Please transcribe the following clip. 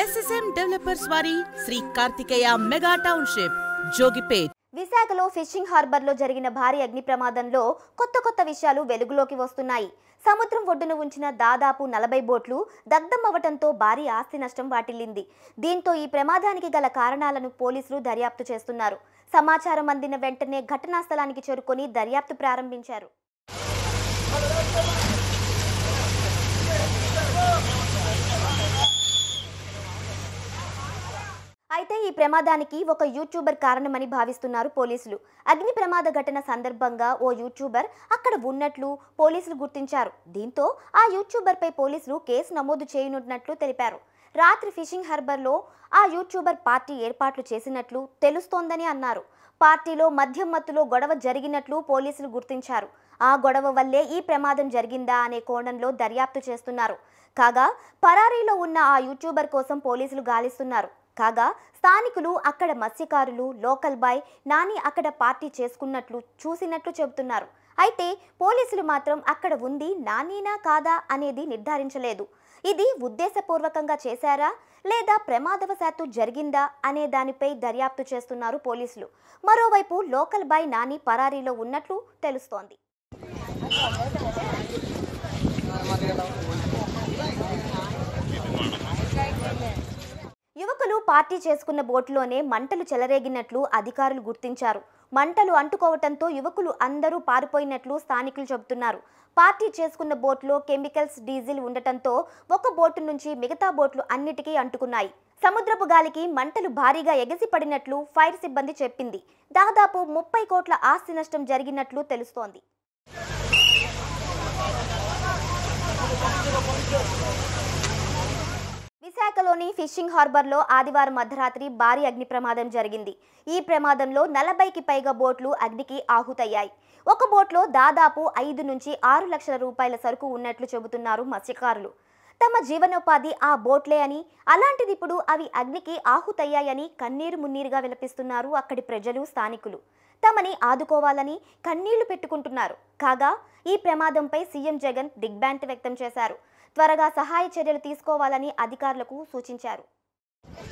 SSM developers వారి Shri Karthikeya mega township Jogipet విశాఖలో fishing హార్బర్లో జరిగిన భారీ అగ్ని ప్రమాదంలో కొత్త కొత్త విషయాలు వెలుగులోకి వస్తున్నాయి సముద్రం ఒడ్డున ఉంచిన దాదాపు నలభై బోట్లు దగ్ధం అవ్వటంతో భారీ ఆస్తి నష్టం వాటిల్లింది దీంతో ఈ ప్రమాదానికి గల కారణాలను పోలీసులు దర్యాప్తు చేస్తున్నారు సమాచారం అందిన వెంటనే ఘటనా స్థలానికి చేరుకొని దర్యాప్తు ప్రారంభించారు అయితే ఈ ప్రమాదానికి ఒక యూట్యూబర్ కారణమని భావిస్తున్నారు పోలీసులు అగ్ని ప్రమాద ఘటన సందర్భంగా ఓ యూట్యూబర్ అక్కడ ఉన్నట్లు పోలీసులు గుర్తించారు దీంతో ఆ యూట్యూబర్పై పోలీసులు కేసు నమోదు చేయనున్నట్లు తెలిపారు రాత్రి ఫిషింగ్ హార్బర్లో ఆ యూట్యూబర్ పార్టీ ఏర్పాట్లు చేసినట్లు తెలుస్తోందని అన్నారు పార్టీలో మద్యం మత్తులో గొడవ జరిగినట్లు పోలీసులు గుర్తించారు ఆ గొడవ వల్లే ఈ ప్రమాదం జరిగిందా అనే కోణంలో దర్యాప్తు చేస్తున్నారు కాగా పరారీలో ఉన్న ఆ యూట్యూబర్ కోసం పోలీసులు గాలిస్తున్నారు కాగా స్థానికులు అక్కడ మత్స్యకారులు లోకల్ బాయ్ నాని అక్కడ పార్టీ చేసుకున్నట్లు చూసినట్లు చెబుతున్నారు అయితే పోలీసులు మాత్రం అక్కడ ఉంది నానీనా కాదా అనేది నిర్ధారించలేదు ఇది ఉద్దేశపూర్వకంగా చేశారా లేదా ప్రమాదవశాత్తు జరిగిందా అనే దానిపై దర్యాప్తు చేస్తున్నారు పోలీసులు మరోవైపు లోకల్ బాయ్ నాని పరారీలో ఉన్నట్లు తెలుస్తోంది పార్టీ చేసుకున్న బోట్లోనే మంటలు చెలరేగినట్లు అధికారులు గుర్తించారు మంటలు అంటుకోవడంతో యువకులు అందరూ పారిపోయినట్లు స్థానికులు చెబుతున్నారు పార్టీ చేసుకున్న బోట్లో కెమికల్స్ డీజిల్ ఉండటంతో ఒక బోటు నుంచి మిగతా బోట్లు అన్నిటికీ అంటుకున్నాయి సముద్రపు గాలికి మంటలు భారీగా ఎగసిపడినట్లు ఫైర్ సిబ్బంది చెప్పింది దాదాపు ముప్పై కోట్ల ఆస్తి నష్టం జరిగినట్లు తెలుస్తోంది నగరంలోని ఫిషింగ్ హార్బర్లో ఆదివారం మధ్యరాత్రి భారీ అగ్ని ప్రమాదం జరిగింది ఈ ప్రమాదంలో నలభైకి పైగా బోట్లు అగ్నికి ఆహుతయ్యాయి ఒక బోట్లో దాదాపు ఐదు నుంచి ఆరు లక్షల రూపాయల సరుకు ఉన్నట్లు చెబుతున్నారు మత్స్యకారులు తమ జీవనోపాధి ఆ బోట్లే అని అలాంటిది ఇప్పుడు అవి అగ్నికి ఆహుతయ్యాయని కన్నీరు మున్నీరుగా విలపిస్తున్నారు అక్కడి ప్రజలు స్థానికులు తమని ఆదుకోవాలని కన్నీళ్లు పెట్టుకుంటున్నారు కాగా ఈ ప్రమాదంపై సీఎం జగన్ దిగ్భ్రాంతి వ్యక్తం చేశారు త్వరగా సహాయ చర్యలు తీసుకోవాలని అధికారులకు సూచించారు